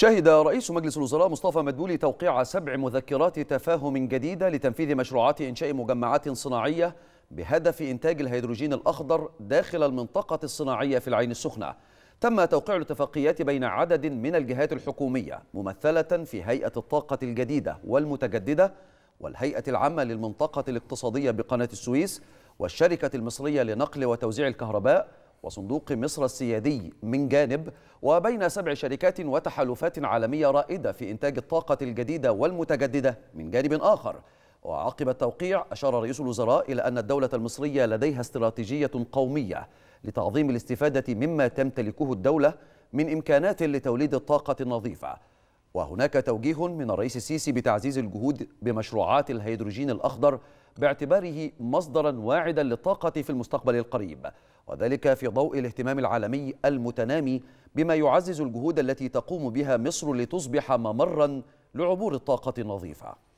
شهد رئيس مجلس الوزراء مصطفى مدبولي توقيع سبع مذكرات تفاهم جديدة لتنفيذ مشروعات إنشاء مجمعات صناعية بهدف إنتاج الهيدروجين الأخضر داخل المنطقة الصناعية في العين السخنة تم توقيع الاتفاقيات بين عدد من الجهات الحكومية ممثلة في هيئة الطاقة الجديدة والمتجددة والهيئة العامة للمنطقة الاقتصادية بقناة السويس والشركة المصرية لنقل وتوزيع الكهرباء وصندوق مصر السيادي من جانب وبين سبع شركات وتحالفات عالمية رائدة في إنتاج الطاقة الجديدة والمتجددة من جانب آخر وعقب التوقيع أشار رئيس الوزراء إلى أن الدولة المصرية لديها استراتيجية قومية لتعظيم الاستفادة مما تمتلكه الدولة من إمكانات لتوليد الطاقة النظيفة وهناك توجيه من الرئيس السيسي بتعزيز الجهود بمشروعات الهيدروجين الأخضر باعتباره مصدرا واعدا للطاقة في المستقبل القريب وذلك في ضوء الاهتمام العالمي المتنامي بما يعزز الجهود التي تقوم بها مصر لتصبح ممرا لعبور الطاقة النظيفة